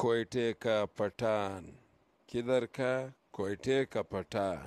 کوئټه کا پټان کیدر کا کوئټه کا پټان